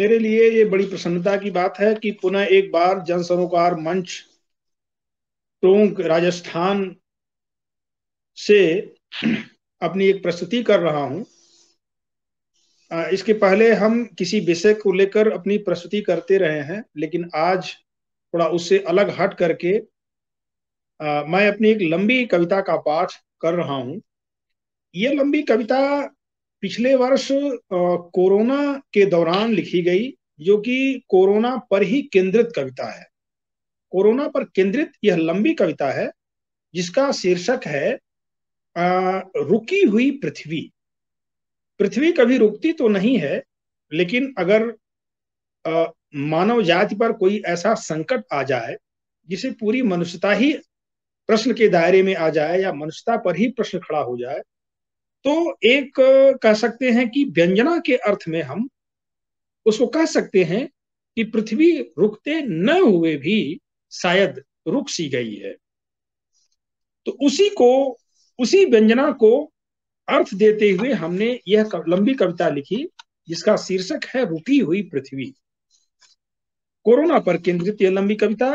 मेरे लिए ये बड़ी प्रसन्नता की बात है कि पुनः एक बार जन सरोकार मंच टोंक राजस्थान से अपनी एक प्रस्तुति कर रहा हूं इसके पहले हम किसी विषय को लेकर अपनी प्रस्तुति करते रहे हैं लेकिन आज थोड़ा उससे अलग हट करके आ, मैं अपनी एक लंबी कविता का पाठ कर रहा हूं ये लंबी कविता पिछले वर्ष कोरोना के दौरान लिखी गई जो कि कोरोना पर ही केंद्रित कविता है कोरोना पर केंद्रित यह लंबी कविता है जिसका शीर्षक है आ, रुकी हुई पृथ्वी पृथ्वी कभी रुकती तो नहीं है लेकिन अगर आ, मानव जाति पर कोई ऐसा संकट आ जाए जिसे पूरी मनुष्यता ही प्रश्न के दायरे में आ जाए या मनुष्यता पर ही प्रश्न खड़ा हो जाए तो एक कह सकते हैं कि व्यंजना के अर्थ में हम उसको कह सकते हैं कि पृथ्वी रुकते न हुए भी शायद रुक सी गई है तो उसी को उसी व्यंजना को अर्थ देते हुए हमने यह लंबी कविता लिखी जिसका शीर्षक है रुकी हुई पृथ्वी कोरोना पर केंद्रित यह लंबी कविता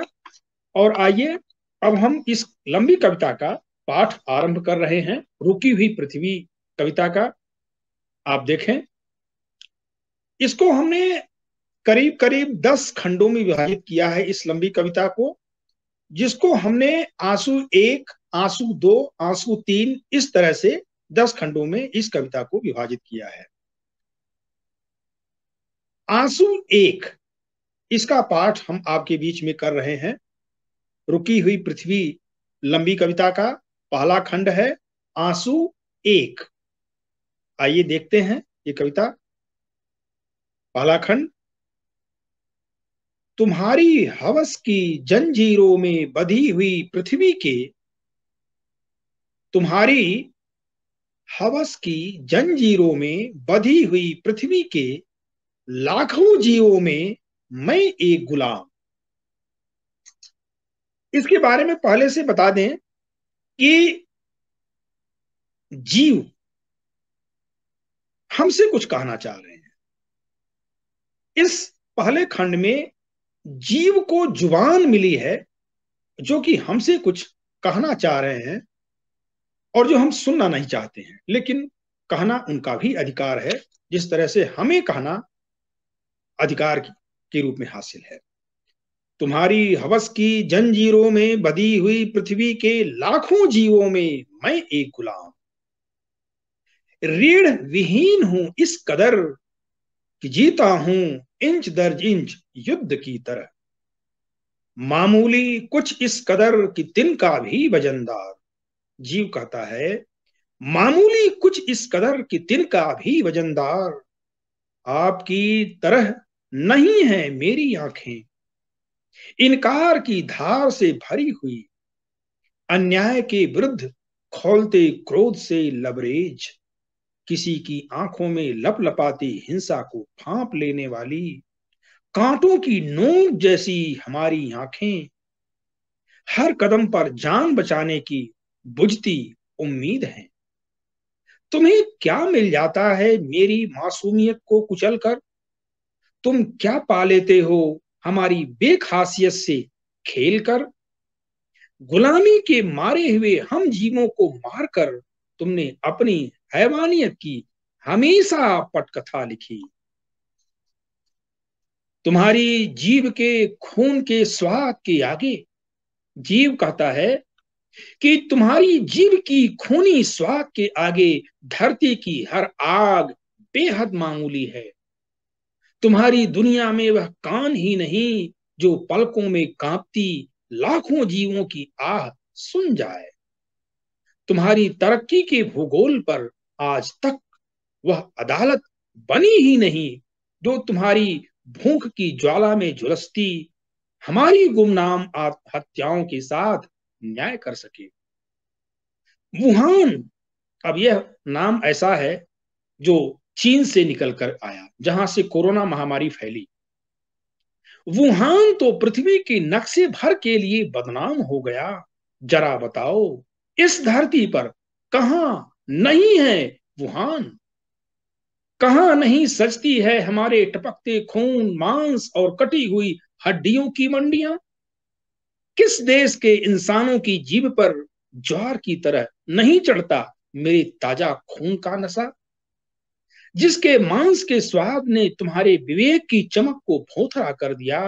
और आइए अब हम इस लंबी कविता का पाठ आरंभ कर रहे हैं रुकी हुई पृथ्वी कविता का आप देखें इसको हमने करीब करीब दस खंडों में विभाजित किया है इस लंबी कविता को जिसको हमने आंसू एक आंसू दो आंसू तीन इस तरह से दस खंडों में इस कविता को विभाजित किया है आंसू एक इसका पाठ हम आपके बीच में कर रहे हैं रुकी हुई पृथ्वी लंबी कविता का पहला खंड है आंसू एक आइए देखते हैं ये कविता पहला खंड तुम्हारी हवस की जंजीरों में बधी हुई पृथ्वी के तुम्हारी हवस की जंजीरों में बधी हुई पृथ्वी के लाखों जीवों में मैं एक गुलाम इसके बारे में पहले से बता दें कि जीव हमसे कुछ कहना चाह रहे हैं इस पहले खंड में जीव को जुबान मिली है जो कि हमसे कुछ कहना चाह रहे हैं और जो हम सुनना नहीं चाहते हैं लेकिन कहना उनका भी अधिकार है जिस तरह से हमें कहना अधिकार के रूप में हासिल है तुम्हारी हवस की जंजीरों में बदी हुई पृथ्वी के लाखों जीवों में मैं एक गुलाम ऋण विहीन हूं इस कदर कि जीता हूं इंच दर्ज इंच युद्ध की तरह मामूली कुछ इस कदर कि दिन का भी वजनदार जीव कहता है मामूली कुछ इस कदर कि दिन का भी वजनदार आपकी तरह नहीं है मेरी आंखें इनकार की धार से भरी हुई अन्याय के विरुद्ध खोलते क्रोध से लबरेज किसी की आंखों में लप लपाती हिंसा को फांप लेने वाली कांटों की नोक जैसी हमारी आंखें हर कदम पर जान बचाने की बुझती उम्मीद है तुम्हें क्या मिल जाता है मेरी मासूमियत को कुचल कर तुम क्या पा लेते हो हमारी बेखासियत से खेल कर गुलामी के मारे हुए हम जीवों को मारकर तुमने अपनी हैवानियत की हमेशा पटकथा लिखी तुम्हारी जीव के खून के स्वाद के आगे जीव कहता है कि तुम्हारी जीव की खूनी स्वाद के आगे धरती की हर आग बेहद मामूली है तुम्हारी दुनिया में वह कान ही नहीं जो पलकों में कांपती लाखों जीवों की आह सुन जाए तुम्हारी तरक्की के भूगोल पर आज तक वह अदालत बनी ही नहीं जो तुम्हारी भूख की ज्वाला में झुलसती हमारी गुमनाम आत्महत्याओं के साथ न्याय कर सके वुहान अब यह नाम ऐसा है जो चीन से निकल कर आया जहां से कोरोना महामारी फैली वुहान तो पृथ्वी के नक्शे भर के लिए बदनाम हो गया जरा बताओ इस धरती पर कहा नहीं है वुहान कहा नहीं सजती है हमारे टपकते खून मांस और कटी हुई हड्डियों की मंडियां किस देश के इंसानों की जीव पर ज्वार की तरह नहीं चढ़ता मेरे ताजा खून का नशा जिसके मांस के स्वाद ने तुम्हारे विवेक की चमक को भोथरा कर दिया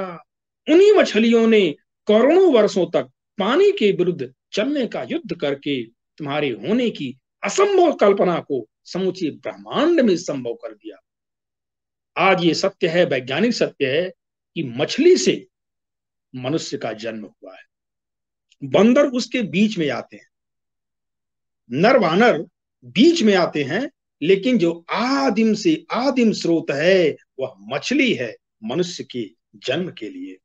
उन्हीं मछलियों ने करोड़ों वर्षों तक पानी के विरुद्ध चलने का युद्ध करके तुम्हारे होने की असंभव कल्पना को समूचे ब्रह्मांड में संभव कर दिया आज ये सत्य है वैज्ञानिक सत्य है कि मछली से मनुष्य का जन्म हुआ है बंदर उसके बीच में आते हैं नर वानर बीच में आते हैं लेकिन जो आदिम से आदिम स्रोत है वह मछली है मनुष्य के जन्म के लिए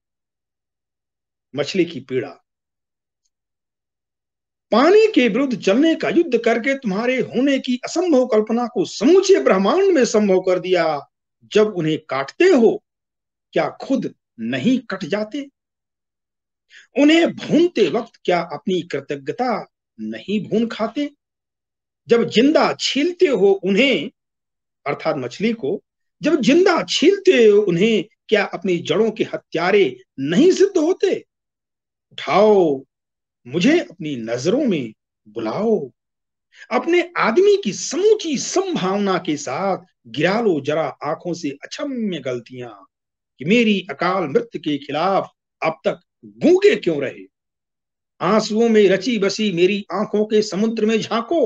मछली की पीड़ा पानी के विरुद्ध चलने का युद्ध करके तुम्हारे होने की असंभव कल्पना को समूचे ब्रह्मांड में संभव कर दिया जब उन्हें काटते हो क्या खुद नहीं कट जाते उन्हें भूनते वक्त क्या अपनी कृतज्ञता नहीं भून खाते जब जिंदा छीलते हो उन्हें अर्थात मछली को जब जिंदा छीलते हो उन्हें क्या अपनी जड़ों के हत्यारे नहीं सिद्ध होते उठाओ मुझे अपनी नजरों में बुलाओ अपने आदमी की समूची संभावना के साथ गिरा लो जरा आंखों से अक्षम्य गलतियां कि मेरी अकाल मृत्यु के खिलाफ अब तक गूंगे क्यों रहे आंसुओं में रची बसी मेरी आंखों के समुद्र में झांको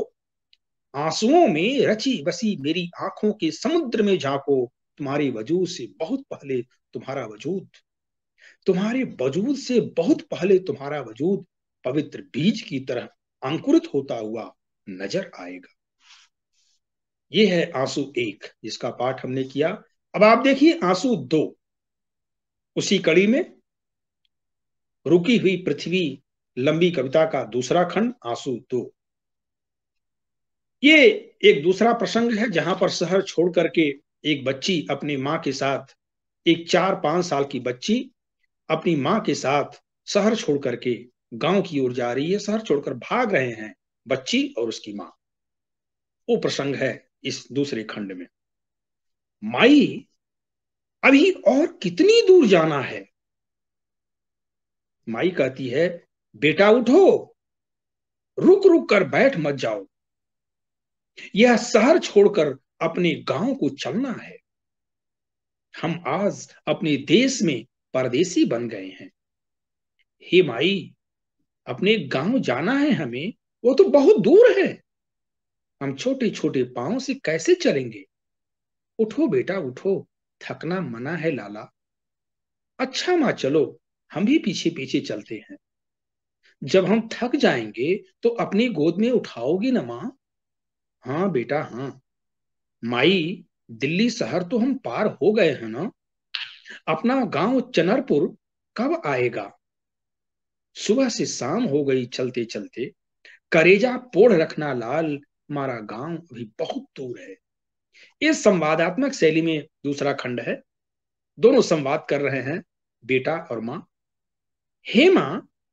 आंसुओं में रची बसी मेरी आंखों के समुद्र में झांको तुम्हारे वजूद से बहुत पहले तुम्हारा वजूद तुम्हारे वजूद से बहुत पहले तुम्हारा वजूद पवित्र बीज की तरह अंकुरित होता हुआ नजर आएगा यह है आंसू एक जिसका पाठ हमने किया अब आप देखिए आंसू दो उसी कड़ी में रुकी हुई पृथ्वी लंबी कविता का दूसरा खंड आंसू दो ये एक दूसरा प्रसंग है जहां पर शहर छोड़ करके एक बच्ची अपनी मां के साथ एक चार पांच साल की बच्ची अपनी मां के साथ शहर छोड़ करके गांव की ओर जा रही है शहर छोड़कर भाग रहे हैं बच्ची और उसकी मां वो प्रसंग है इस दूसरे खंड में माई अभी और कितनी दूर जाना है माई कहती है बेटा उठो रुक रुक कर बैठ मत जाओ यह शहर छोड़कर अपने गांव को चलना है हम आज अपने देश में परदेसी बन गए हैं हे माई अपने गांव जाना है हमें वो तो बहुत दूर है हम छोटे छोटे पांव से कैसे चलेंगे उठो बेटा उठो थकना मना है लाला अच्छा माँ चलो हम भी पीछे पीछे चलते हैं जब हम थक जाएंगे तो अपनी गोद में उठाओगी ना माँ हाँ बेटा हाँ माई दिल्ली शहर तो हम पार हो गए हैं ना अपना गांव चनरपुर कब आएगा सुबह से शाम हो गई चलते चलते करेजा पोड़ रखना लाल मारा गांव अभी बहुत दूर है इस संवादात्मक शैली में दूसरा खंड है दोनों संवाद कर रहे हैं बेटा और माँ हे माँ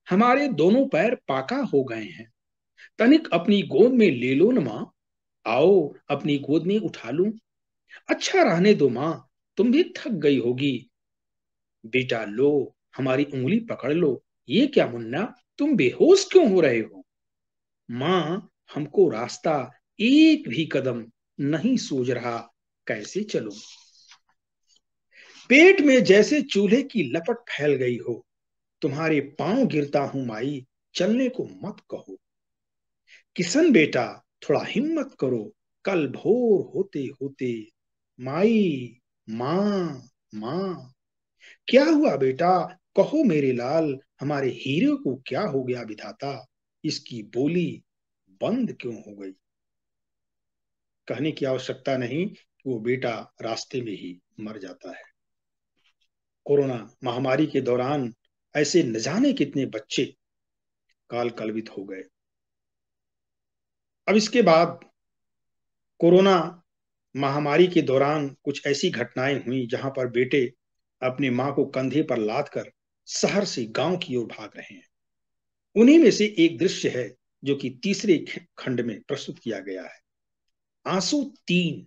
हमारे दोनों पैर पाका हो गए हैं तनिक अपनी गोद में ले लो न माँ आओ अपनी गोद में उठा लू अच्छा रहने दो माँ तुम भी थक गई होगी बेटा लो हमारी उंगली पकड़ लो ये क्या मुन्ना तुम बेहोश क्यों हो रहे हो मां हमको रास्ता एक भी कदम नहीं सूझ रहा कैसे चलो पेट में जैसे चूल्हे की लपट फैल गई हो तुम्हारे पांव गिरता हूं माई चलने को मत कहो किशन बेटा थोड़ा हिम्मत करो कल भोर होते होते माई मां मां क्या हुआ बेटा कहो मेरे लाल हमारे हीरे को क्या हो गया विधाता इसकी बोली बंद क्यों हो गई कहने की आवश्यकता नहीं कि वो बेटा रास्ते में ही मर जाता है कोरोना महामारी के दौरान ऐसे न जाने कितने बच्चे काल कलवित हो गए अब इसके बाद कोरोना महामारी के दौरान कुछ ऐसी घटनाएं हुई जहां पर बेटे अपनी मां को कंधे पर लाद कर शहर से गांव की ओर भाग रहे हैं उन्हीं में से एक दृश्य है जो कि तीसरे खंड में प्रस्तुत किया गया है आंसू तीन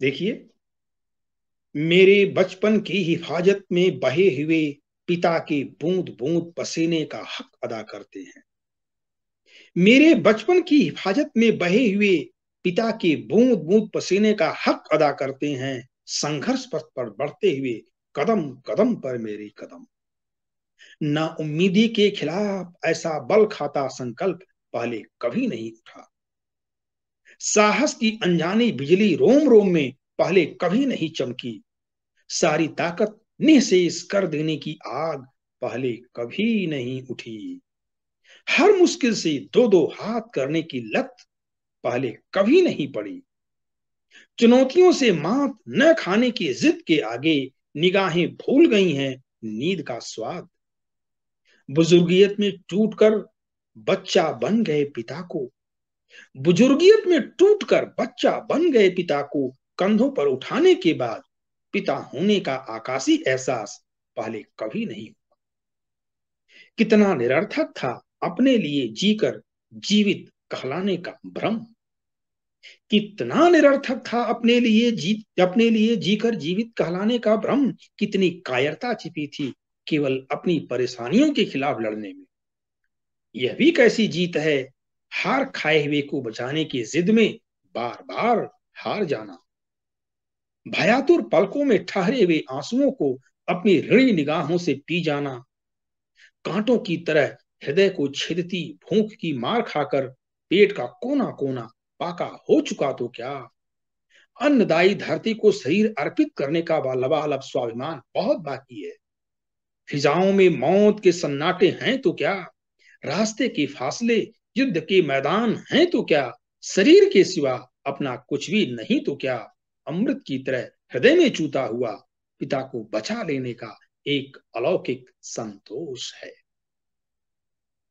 देखिए मेरे बचपन की हिफाजत में बहे हुए पिता के बूंद बूंद पसीने का हक अदा करते हैं मेरे बचपन की हिफाजत में बहे हुए पिता के बूंद बूंद पसीने का हक अदा करते हैं संघर्ष पथ पर बढ़ते हुए कदम कदम पर मेरी कदम ना उम्मीदी के खिलाफ ऐसा बल खाता संकल्प पहले कभी नहीं उठा साहस की अनजानी बिजली रोम रोम में पहले कभी नहीं चमकी सारी ताकत निशेष कर देने की आग पहले कभी नहीं उठी हर मुश्किल से दो दो हाथ करने की लत पहले कभी नहीं पड़ी चुनौतियों से मात न खाने की जिद के आगे निगाहें भूल गई हैं नींद का स्वाद बुजुर्गियत में टूटकर बच्चा बन गए पिता को बुजुर्गियत में टूटकर बच्चा बन गए पिता को कंधों पर उठाने के बाद पिता होने का आकाशी एहसास पहले कभी नहीं हुआ कितना निरर्थक था अपने लिए जीकर जीवित कहलाने का भ्रम कितना निरर्थक था अपने लिए जी अपने लिए जीकर जीवित कहलाने का भ्रम कितनी कायरता छिपी थी केवल अपनी परेशानियों के खिलाफ लड़ने में यह भी कैसी जीत है हार खाए हुए को बचाने की जिद में बार बार हार जाना भयातुर पलकों में ठहरे हुए आंसुओं को अपनी ऋणी निगाहों से पी जाना कांटों की तरह हृदय को छेदती भूख की मार खाकर पेट का कोना कोना पाका हो चुका तो क्या अन्नदायी धरती को शरीर अर्पित करने का लबालब स्वाभिमान बहुत बाकी है फिजाओं में मौत के सन्नाटे हैं तो क्या रास्ते के फासले युद्ध के मैदान हैं तो क्या शरीर के सिवा अपना कुछ भी नहीं तो क्या अमृत की तरह हृदय में चूता हुआ पिता को बचा लेने का एक अलौकिक संतोष है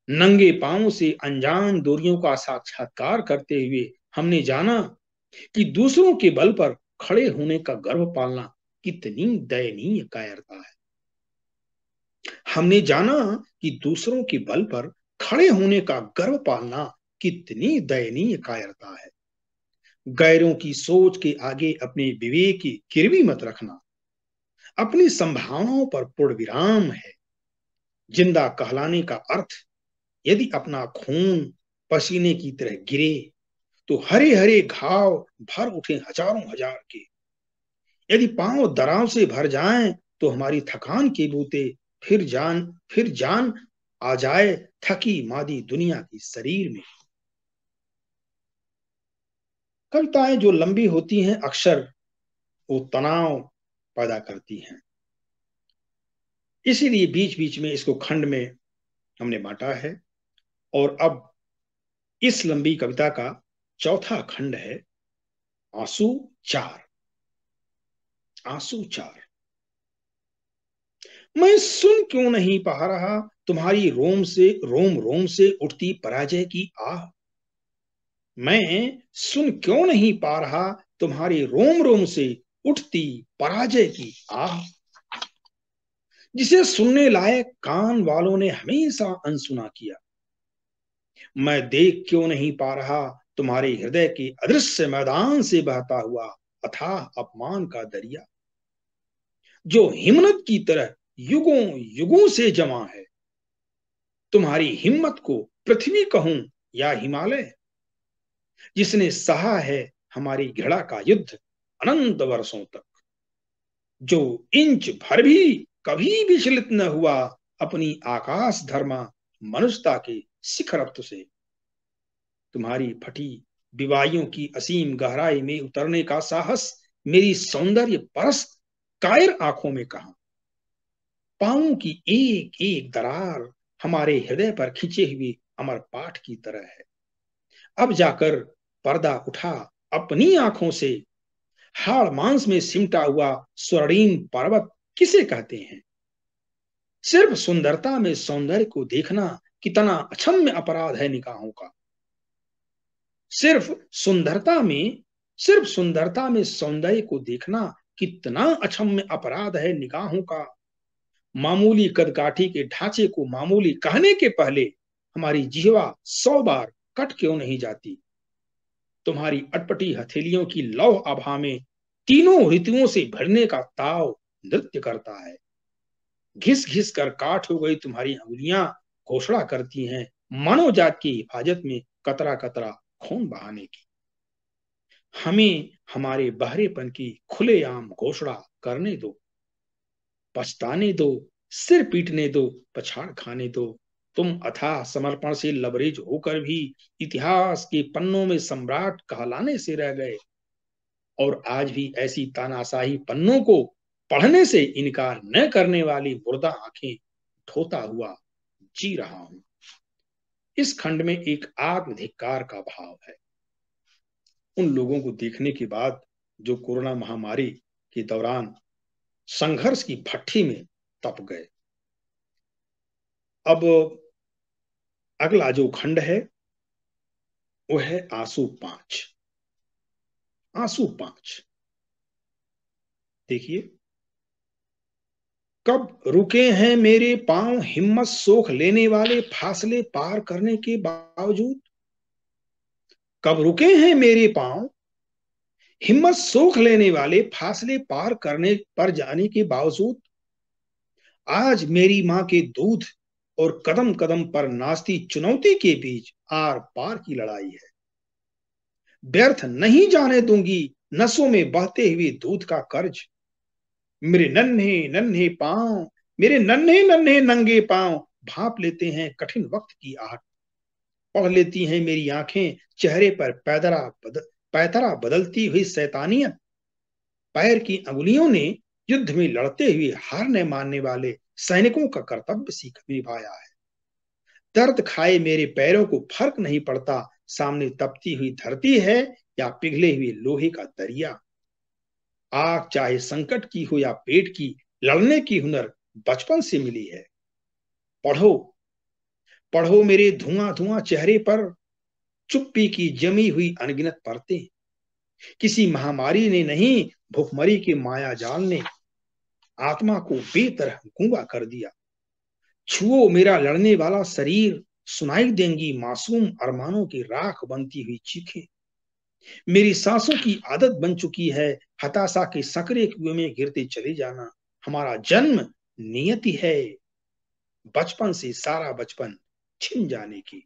नंगे पांव से अनजान दूरियों का साक्षात्कार करते हुए हमने जाना कि दूसरों के बल पर खड़े होने का गर्व पालना कितनी दयनीय कायरता है हमने जाना कि दूसरों के बल पर खड़े होने का गर्व पालना कितनी दयनीय कायरता है गैरों की सोच के आगे अपने विवेक की किरवी मत रखना अपनी संभावनाओं पर पूर्ण विराम है जिंदा कहलाने का अर्थ यदि अपना खून पसीने की तरह गिरे तो हरे हरे घाव भर उठे हजारों हजार के यदि पांव दराव से भर जाए तो हमारी थकान के बूते फिर जान फिर जान आ जाए थकी मादी दुनिया के शरीर में कविताएं जो लंबी होती हैं अक्सर वो तनाव पैदा करती हैं इसीलिए बीच बीच में इसको खंड में हमने बांटा है और अब इस लंबी कविता का चौथा खंड है आंसू चार आंसू चार मैं सुन क्यों नहीं पा रहा तुम्हारी रोम से रोम रोम से उठती पराजय की आह मैं सुन क्यों नहीं पा रहा तुम्हारी रोम रोम से उठती पराजय की आह जिसे सुनने लायक कान वालों ने हमेशा अनसुना किया मैं देख क्यों नहीं पा रहा तुम्हारे हृदय के अदृश्य मैदान से बहता हुआ अथाह अपमान का दरिया जो हिम्मत की तरह युगों युगों से जमा है तुम्हारी हिम्मत को पृथ्वी कहूं या हिमालय जिसने सहा है हमारी घृणा का युद्ध अनंत वर्षों तक जो इंच भर भी कभी विचलित न हुआ अपनी आकाश धर्मा मनुष्यता के सिखर से तुम्हारी फटी विवाहियों की असीम गहराई में उतरने का साहस मेरी सौंदर्य परस्त कायर आंखों में कहा पाओं की एक एक दरार हमारे हृदय पर खींचे हुए अमर पाठ की तरह है अब जाकर पर्दा उठा अपनी आंखों से हाड़ मांस में सिमटा हुआ स्वर्णिम पर्वत किसे कहते हैं सिर्फ सुंदरता में सौंदर्य को देखना कितना अक्षम्य अपराध है निकाहों का सिर्फ सुंदरता में सिर्फ सुंदरता में सौंदर्य को देखना कितना अक्षम्य अपराध है निगाहों का मामूली कदकाठी के ढांचे को मामूली कहने के पहले हमारी जीवा सौ बार कट क्यों नहीं जाती तुम्हारी अटपटी हथेलियों की लौह आभा में तीनों ऋतुओं से भरने का ताव नृत्य करता है घिस घिस कर काट हो गई तुम्हारी अंगुलियां घोषणा करती हैं जात की हिफाजत में कतरा कतरा खून बहाने की हमें हमारे बहरेपन की खुलेआम घोषणा करने दो पछताने दो सिर पीटने दो पछाड़ खाने दो तुम अथाह समर्पण से लबरेज होकर भी इतिहास के पन्नों में सम्राट कहलाने से रह गए और आज भी ऐसी तानाशाही पन्नों को पढ़ने से इनकार न करने वाली मुर्दा आंखें ठोता हुआ जी रहा हूं इस खंड में एक आत्मधिकार का भाव है उन लोगों को देखने के बाद जो कोरोना महामारी के दौरान संघर्ष की भट्टी में तप गए अब अगला जो खंड है वो है आंसू पांच आंसू पांच देखिए कब रुके हैं मेरे पांव हिम्मत सोख लेने वाले फासले पार करने के बावजूद कब रुके हैं मेरे पांव हिम्मत सोख लेने वाले फासले पार करने पर जाने के बावजूद आज मेरी मां के दूध और कदम कदम पर नास्ती चुनौती के बीच आर पार की लड़ाई है व्यर्थ नहीं जाने दूंगी नसों में बहते हुए दूध का कर्ज मेरे नन्हे नन्हे पांव मेरे नन्हे नन्हे नंगे पांव भाप लेते हैं कठिन वक्त की आहट पढ़ लेती हैं मेरी आंखें चेहरे पर पैदरा बद, पैतरा बदलती हुई सैतानियत पैर की अंगुलियों ने युद्ध में लड़ते हुए हारने मानने वाले सैनिकों का कर्तव्य सीख निभाया है दर्द खाए मेरे पैरों को फर्क नहीं पड़ता सामने तपती हुई धरती है या पिघले हुए लोहे का दरिया आग चाहे संकट की हो या पेट की लड़ने की हुनर बचपन से मिली है पढ़ो पढ़ो मेरे धुआं धुआं चेहरे पर चुप्पी की जमी हुई अनगिनत परतें किसी महामारी ने नहीं भुखमरी के माया जाल ने आत्मा को बेतरह गुंगा कर दिया छुओ मेरा लड़ने वाला शरीर सुनाई देंगी मासूम अरमानों की राख बनती हुई चीखें मेरी सांसों की आदत बन चुकी है हताशा के सकरे कुएं में गिरते चले जाना हमारा जन्म नियति है बचपन से सारा बचपन छिन जाने की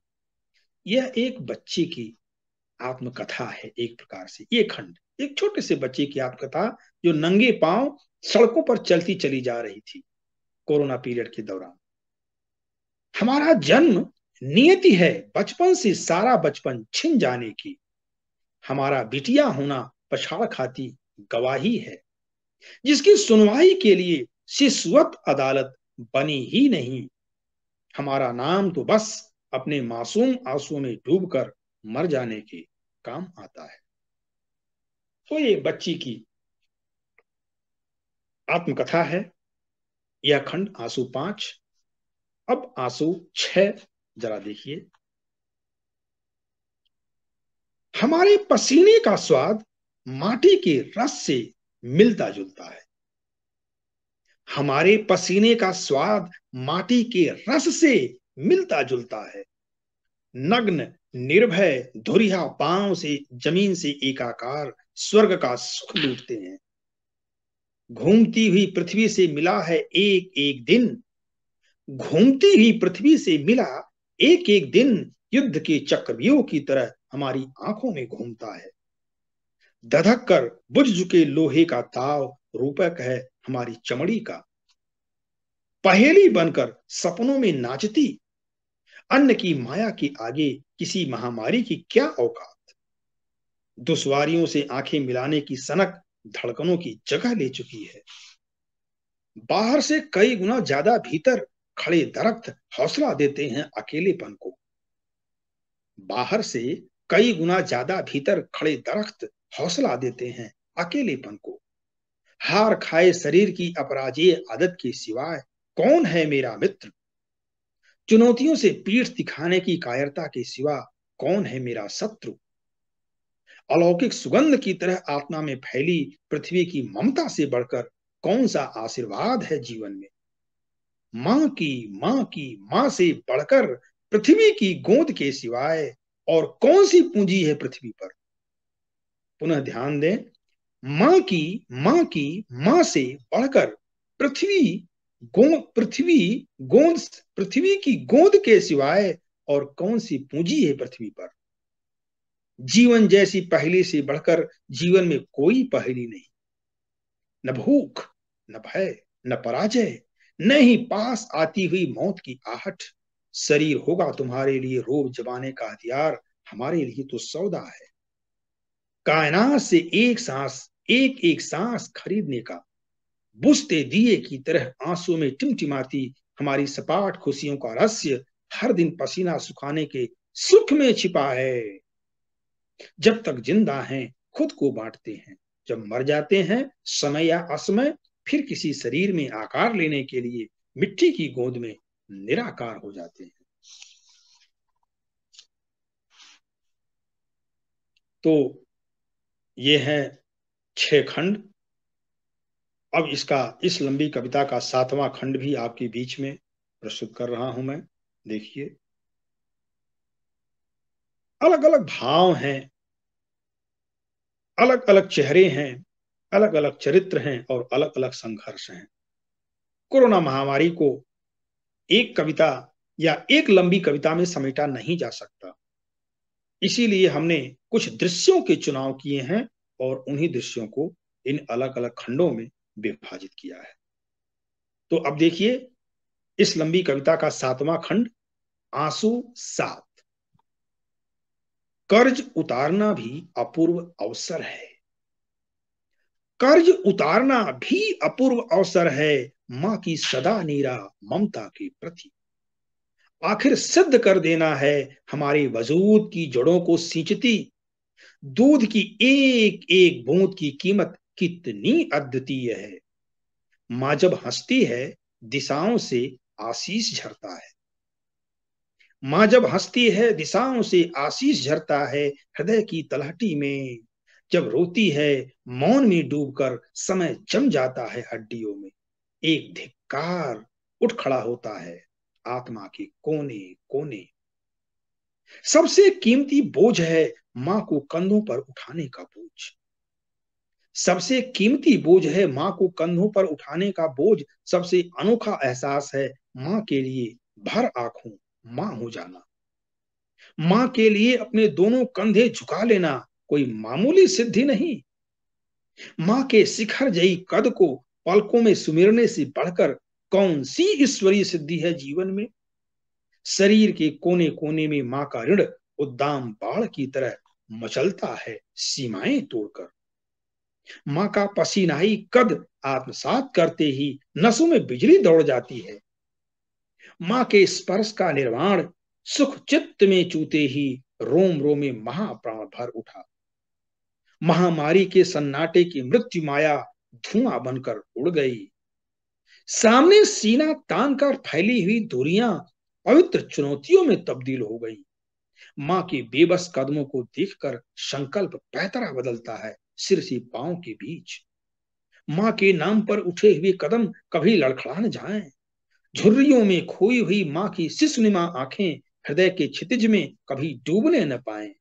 यह एक बच्चे की आत्मकथा है एक प्रकार से ये खंड एक छोटे से बच्चे की आत्मकथा जो नंगे पांव सड़कों पर चलती चली जा रही थी कोरोना पीरियड के दौरान हमारा जन्म नियति है बचपन से सारा बचपन छिन जाने की हमारा बिटिया होना पछाड़ खाती गवाही है जिसकी सुनवाई के लिए शिशुवत अदालत बनी ही नहीं हमारा नाम तो बस अपने मासूम आंसू में डूबकर मर जाने के काम आता है तो ये बच्ची की आत्मकथा है यह खंड आंसू पांच अब आंसू छह जरा देखिए हमारे पसीने का स्वाद माटी के रस से मिलता जुलता है हमारे पसीने का स्वाद माटी के रस से मिलता जुलता है नग्न निर्भय धुरिया पांव से जमीन से एकाकार स्वर्ग का सुख लूटते हैं घूमती हुई पृथ्वी से मिला है एक एक दिन घूमती हुई पृथ्वी से मिला एक एक दिन युद्ध के चक्रव्यूह की तरह हमारी आंखों में घूमता है दधक कर बुझ चुके लोहे का ताव रूपक है हमारी चमड़ी का पहेली बनकर सपनों में नाचती अन्न की माया के आगे किसी महामारी की क्या औकात दुश्वारियों से आंखें मिलाने की सनक धड़कनों की जगह ले चुकी है बाहर से कई गुना ज्यादा भीतर खड़े दरख्त हौसला देते हैं अकेलेपन को बाहर से कई गुना ज्यादा भीतर खड़े दरख्त हौसला देते हैं अकेलेपन को हार खाए शरीर की अपराजीय आदत के सिवाय कौन है मेरा मित्र चुनौतियों से पीठ दिखाने की कायरता के सिवा कौन है मेरा शत्रु अलौकिक सुगंध की तरह आत्मा में फैली पृथ्वी की ममता से बढ़कर कौन सा आशीर्वाद है जीवन में मां की मां की मां से बढ़कर पृथ्वी की गोद के सिवाय और कौन सी पूंजी है पृथ्वी पर पुनः ध्यान दें मां की मां की मां से बढ़कर पृथ्वी गोंद पृथ्वी गोंद पृथ्वी की गोंद के सिवाय और कौन सी पूंजी है पृथ्वी पर जीवन जैसी पहली से बढ़कर जीवन में कोई पहली नहीं न भूख न भय न पराजय न ही पास आती हुई मौत की आहट शरीर होगा तुम्हारे लिए रोब जमाने का हथियार हमारे लिए तो सौदा है कायनात से एक सांस एक एक सांस खरीदने का बुझते दिए की तरह आंसू में टिमटिमाती हमारी सपाट खुशियों का रहस्य हर दिन पसीना सुखाने के सुख में छिपा है जब तक जिंदा हैं खुद को बांटते हैं जब मर जाते हैं समय या असमय फिर किसी शरीर में आकार लेने के लिए मिट्टी की गोद में निराकार हो जाते हैं तो ये है छह खंड अब इसका इस लंबी कविता का सातवां खंड भी आपके बीच में प्रस्तुत कर रहा हूं मैं देखिए अलग अलग भाव हैं अलग अलग चेहरे हैं अलग अलग चरित्र हैं और अलग अलग संघर्ष हैं कोरोना महामारी को एक कविता या एक लंबी कविता में समेटा नहीं जा सकता इसीलिए हमने कुछ दृश्यों के चुनाव किए हैं और उन्हीं दृश्यों को इन अलग अलग खंडों में विभाजित किया है तो अब देखिए इस लंबी कविता का सातवां खंड आंसू सात कर्ज उतारना भी अपूर्व अवसर है कर्ज उतारना भी अपूर्व अवसर है मां की सदा नीरा ममता के प्रति आखिर सिद्ध कर देना है हमारे वजूद की जड़ों को सींचती दूध की एक एक बूंद की कीमत कितनी अद्वितीय है मां जब हंसती है दिशाओं से आशीष झरता है मां जब हंसती है दिशाओं से आशीष झरता है हृदय की तलहटी में जब रोती है मौन में डूबकर समय जम जाता है हड्डियों में एक धिक्कार उठ खड़ा होता है आत्मा के कोने कोने सबसे कीमती बोझ है मां को कंधों पर उठाने का बोझ सबसे कीमती बोझ है मां को कंधों पर उठाने का बोझ सबसे अनोखा एहसास है मां के लिए भर आंखों मां हो जाना मां के लिए अपने दोनों कंधे झुका लेना कोई मामूली सिद्धि नहीं मां के शिखर जयी कद को पलकों में सुमेरने से बढ़कर कौन सी ईश्वरीय सिद्धि है जीवन में शरीर के कोने कोने में मां का ऋण उद्दाम बाढ़ की तरह मचलता है सीमाएं तोड़कर मां का पसीनाई कद आत्मसात करते ही नसों में बिजली दौड़ जाती है मां के स्पर्श का निर्माण सुख चित्त में चूते ही रोम रोमे महाप्राण भर उठा महामारी के सन्नाटे की मृत्यु माया धुआं बनकर उड़ गई सामने सीना तान कर फैली हुई दूरियां पवित्र चुनौतियों में तब्दील हो गई मां के बेबस कदमों को देखकर संकल्प पैतरा बदलता है सिर से पांव के बीच मां के नाम पर उठे हुए कदम कभी लड़खड़ा न जाए झुर्रियों में खोई हुई मां की शिशुनिमा आंखें हृदय के क्षितिज में कभी डूबने न पाए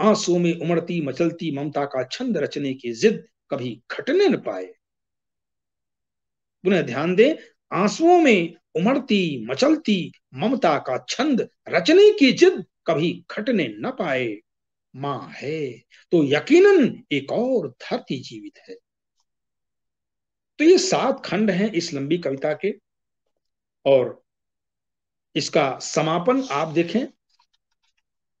आंसू में उमड़ती मचलती ममता का छंद रचने की जिद कभी घटने न पाए पुनः ध्यान दें आंसुओं में उमड़ती मचलती ममता का छंद रचने की जिद कभी घटने न पाए मां है तो यकीनन एक और धरती जीवित है तो ये सात खंड हैं इस लंबी कविता के और इसका समापन आप देखें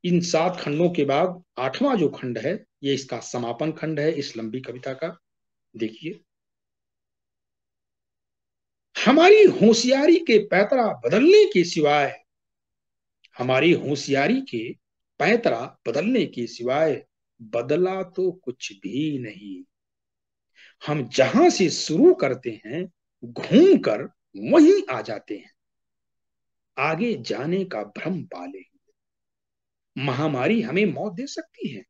इन सात खंडों के बाद आठवां जो खंड है ये इसका समापन खंड है इस लंबी कविता का देखिए हमारी होशियारी के पैतरा बदलने के सिवाय हमारी होशियारी के पैतरा बदलने के सिवाय बदला तो कुछ भी नहीं हम जहां से शुरू करते हैं घूमकर वहीं आ जाते हैं आगे जाने का भ्रम पाले महामारी हमें मौत दे सकती है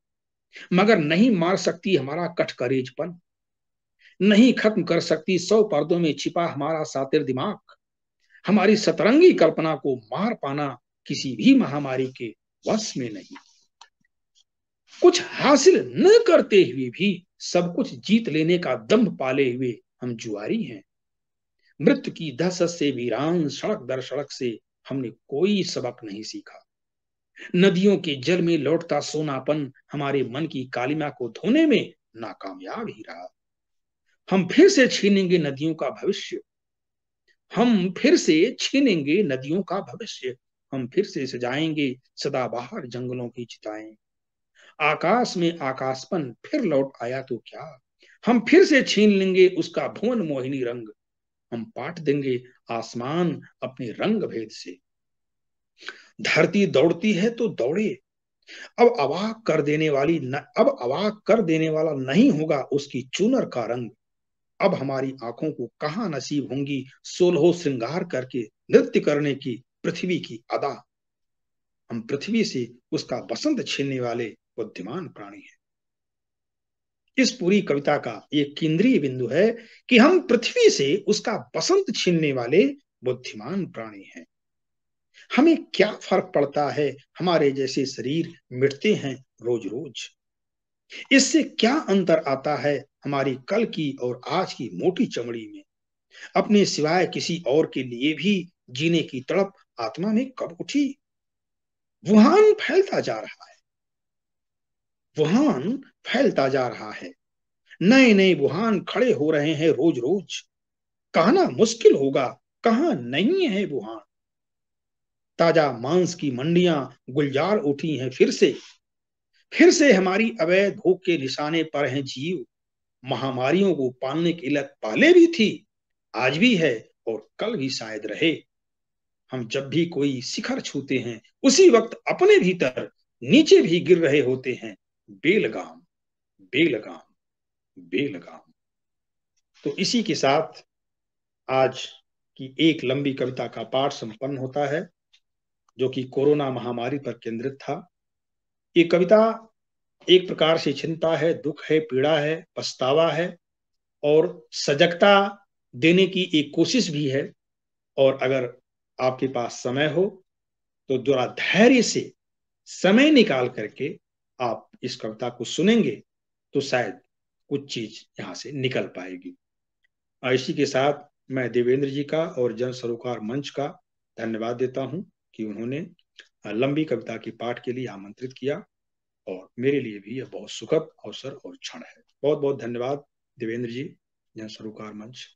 मगर नहीं मार सकती हमारा कठकरेजपन नहीं खत्म कर सकती सौ पर्दों में छिपा हमारा सातिर दिमाग हमारी सतरंगी कल्पना को मार पाना किसी भी महामारी के वश में नहीं कुछ हासिल न करते हुए भी सब कुछ जीत लेने का दम्भ पाले हुए हम जुआरी हैं मृत्यु की दहशत से वीरान सड़क दर सड़क से हमने कोई सबक नहीं सीखा नदियों के जल में लौटता सोनापन हमारे मन की कालिमा को धोने में नाकामयाब ही रहा हम फिर से छीनेंगे नदियों का भविष्य हम फिर से छीनेंगे नदियों का भविष्य हम फिर से सजाएंगे सदाबहार जंगलों की चिताएं आकाश में आकाशपन फिर लौट आया तो क्या हम फिर से छीन लेंगे उसका भुवन मोहिनी रंग हम पाट देंगे आसमान अपने रंग भेद से धरती दौड़ती है तो दौड़े अब अवाक कर देने वाली न, अब अवाक कर देने वाला नहीं होगा उसकी चूनर का रंग अब हमारी आंखों को कहा नसीब होंगी सोलहो श्रृंगार करके नृत्य करने की पृथ्वी की अदा हम पृथ्वी से उसका बसंत छीनने वाले बुद्धिमान प्राणी हैं इस पूरी कविता का यह केंद्रीय बिंदु है कि हम पृथ्वी से उसका बसंत छीनने वाले बुद्धिमान प्राणी हैं हमें क्या फर्क पड़ता है हमारे जैसे शरीर मिटते हैं रोज रोज इससे क्या अंतर आता है हमारी कल की और आज की मोटी चमड़ी में अपने सिवाय किसी और के लिए भी जीने की तड़प आत्मा में कब उठी वुहान फैलता जा रहा है वुहान फैलता जा रहा है नए नए वुहान खड़े हो रहे हैं रोज रोज कहना मुश्किल होगा कहा नहीं है वुहान ताजा मांस की मंडियां गुलजार उठी हैं फिर से फिर से हमारी अवैध भोग के निशाने पर हैं जीव महामारियों को पालने की लत पाले भी थी आज भी है और कल भी शायद रहे हम जब भी कोई शिखर छूते हैं उसी वक्त अपने भीतर नीचे भी गिर रहे होते हैं बेलगाम बेलगाम बेलगाम तो इसी के साथ आज की एक लंबी कविता का पाठ संपन्न होता है जो कि कोरोना महामारी पर केंद्रित था ये कविता एक प्रकार से चिंता है दुख है पीड़ा है पछतावा है और सजगता देने की एक कोशिश भी है और अगर आपके पास समय हो तो जरा धैर्य से समय निकाल करके आप इस कविता को सुनेंगे तो शायद कुछ चीज यहाँ से निकल पाएगी इसी के साथ मैं देवेंद्र जी का और जन सरोकार मंच का धन्यवाद देता हूँ कि उन्होंने लंबी कविता की पाठ के लिए आमंत्रित किया और मेरे लिए भी यह बहुत सुखद अवसर और क्षण है बहुत बहुत धन्यवाद देवेंद्र जी यह सरोकार मंच